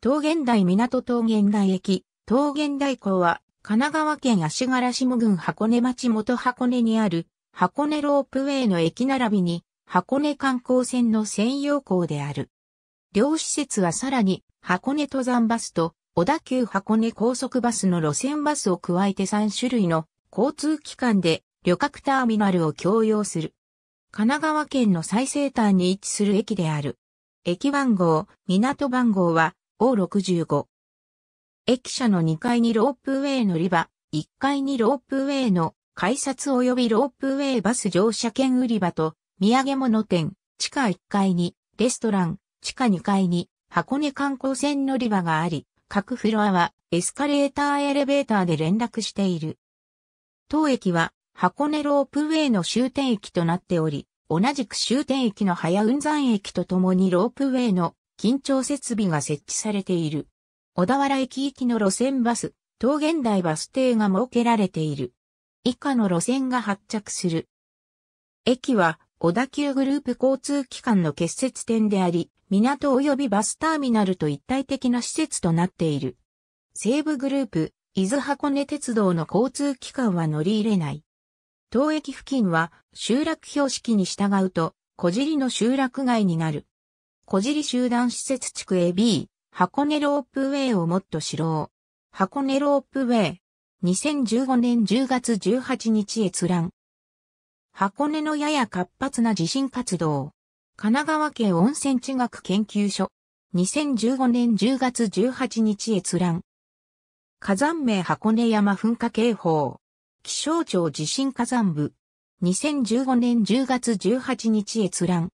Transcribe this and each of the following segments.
桃源台港桃源台駅、桃源台港は、神奈川県足柄下郡箱根町元箱根にある、箱根ロープウェイの駅並びに、箱根観光船の専用港である。両施設はさらに、箱根登山バスと、小田急箱根高速バスの路線バスを加えて3種類の交通機関で旅客ターミナルを共用する。神奈川県の最西端に位置する駅である。駅番号、港番号は O65。駅舎の2階にロープウェイ乗り場、1階にロープウェイの改札及びロープウェイバス乗車券売り場と土産物店、地下1階にレストラン、地下2階に箱根観光船乗り場があり、各フロアはエスカレーターエレベーターで連絡している。当駅は箱根ロープウェイの終点駅となっており、同じく終点駅の早雲山駅とともにロープウェイの緊張設備が設置されている。小田原駅行きの路線バス、桃源台バス停が設けられている。以下の路線が発着する。駅は小田急グループ交通機関の結節点であり、港及びバスターミナルと一体的な施設となっている。西部グループ、伊豆箱根鉄道の交通機関は乗り入れない。当駅付近は集落標識に従うと、小尻の集落街になる。小尻集団施設地区 AB、箱根ロープウェイをもっと知ろう。箱根ロープウェイ。2015年10月18日閲覧。箱根のやや活発な地震活動。神奈川県温泉地学研究所。2015年10月18日閲覧。火山名箱根山噴火警報。気象庁地震火山部。2015年10月18日閲覧。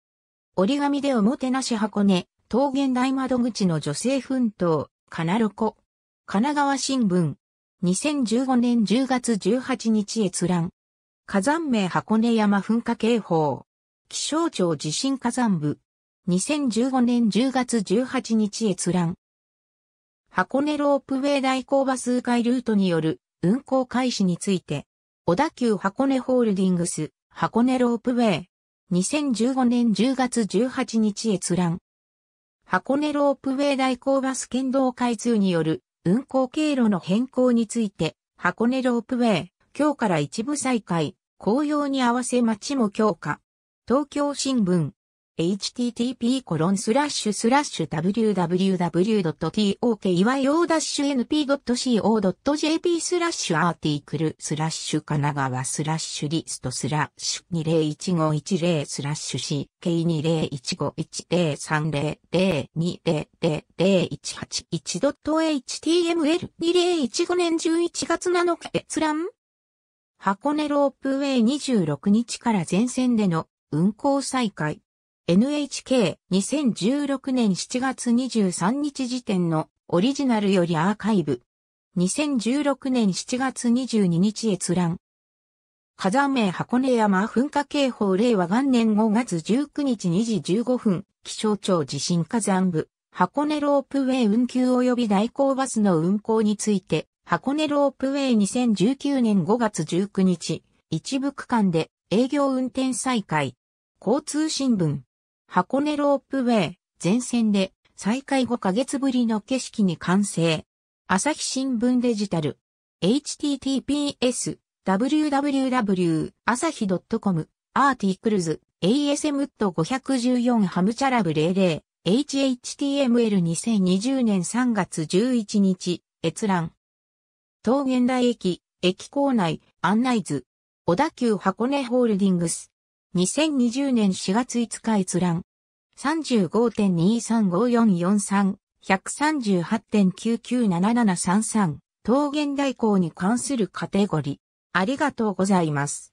折り紙でおもてなし箱根、桃源大窓口の女性奮闘、かなろこ。神奈川新聞。2015年10月18日閲覧。火山名箱根山噴火警報。気象庁地震火山部。2015年10月18日閲覧。箱根ロープウェイ代行バス迂回ルートによる運行開始について、小田急箱根ホールディングス、箱根ロープウェイ、2015年10月18日閲覧。箱根ロープウェイ代行バス県道開通による運行経路の変更について、箱根ロープウェイ、今日から一部再開、紅葉に合わせ街も強化。東京新聞。http://www.tokyo-np.co.jp スラッシュアーティクルスラッシュ神奈川スラッシュリストスラッシュ201510スラッシュ CK2015103000200018.html2015 年11月7日閲覧箱根ロープウェイ26日から全線での運行再開。NHK2016 年7月23日時点のオリジナルよりアーカイブ。2016年7月22日閲覧。火山名箱根山噴火警報令和元年5月19日2時15分、気象庁地震火山部、箱根ロープウェイ運休及び代行バスの運行について、箱根ロープウェイ2019年5月19日、一部区間で営業運転再開。交通新聞。箱根ロープウェイ、全線で再開5ヶ月ぶりの景色に完成。朝日新聞デジタル。https, www, 朝日 .com, アーティクルズ、asm.514 ハムチャラブ00、hhtml2020 年3月11日、閲覧。東源台駅、駅構内、案内図。小田急箱根ホールディングス。2020年4月5日閲覧。35.235443、138.997733、桃源代行に関するカテゴリー。ありがとうございます。